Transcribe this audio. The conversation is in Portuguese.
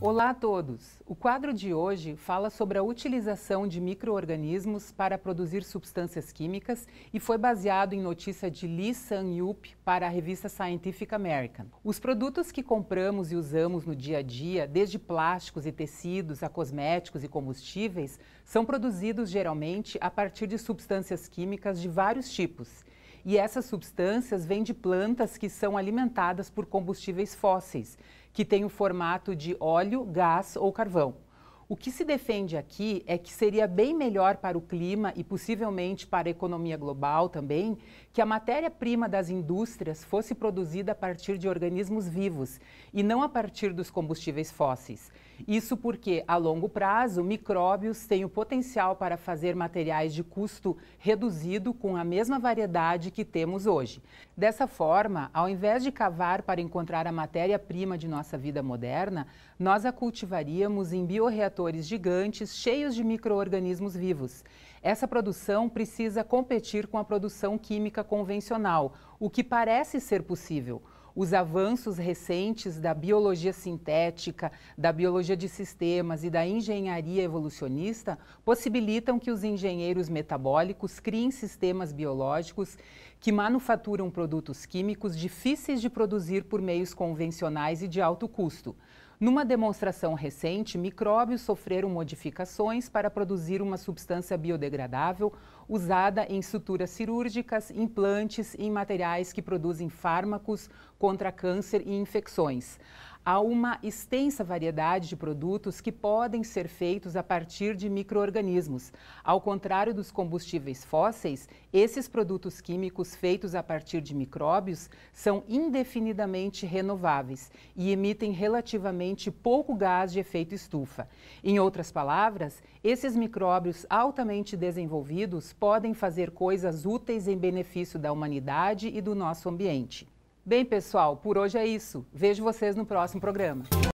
Olá a todos! O quadro de hoje fala sobre a utilização de micro-organismos para produzir substâncias químicas e foi baseado em notícia de Lee Sun-yup para a revista Scientific American. Os produtos que compramos e usamos no dia a dia, desde plásticos e tecidos a cosméticos e combustíveis, são produzidos geralmente a partir de substâncias químicas de vários tipos – e essas substâncias vêm de plantas que são alimentadas por combustíveis fósseis, que têm o formato de óleo, gás ou carvão. O que se defende aqui é que seria bem melhor para o clima e possivelmente para a economia global também que a matéria-prima das indústrias fosse produzida a partir de organismos vivos e não a partir dos combustíveis fósseis. Isso porque, a longo prazo, micróbios têm o potencial para fazer materiais de custo reduzido com a mesma variedade que temos hoje. Dessa forma, ao invés de cavar para encontrar a matéria-prima de nossa vida moderna, nós a cultivaríamos em bioreatores reatores gigantes cheios de microorganismos vivos. Essa produção precisa competir com a produção química convencional, o que parece ser possível. Os avanços recentes da biologia sintética, da biologia de sistemas e da engenharia evolucionista possibilitam que os engenheiros metabólicos criem sistemas biológicos que manufaturam produtos químicos difíceis de produzir por meios convencionais e de alto custo. Numa demonstração recente, micróbios sofreram modificações para produzir uma substância biodegradável usada em suturas cirúrgicas, implantes e em materiais que produzem fármacos contra câncer e infecções. Há uma extensa variedade de produtos que podem ser feitos a partir de microorganismos. Ao contrário dos combustíveis fósseis, esses produtos químicos feitos a partir de micróbios são indefinidamente renováveis e emitem relativamente pouco gás de efeito estufa. Em outras palavras, esses micróbios altamente desenvolvidos podem fazer coisas úteis em benefício da humanidade e do nosso ambiente. Bem, pessoal, por hoje é isso. Vejo vocês no próximo programa.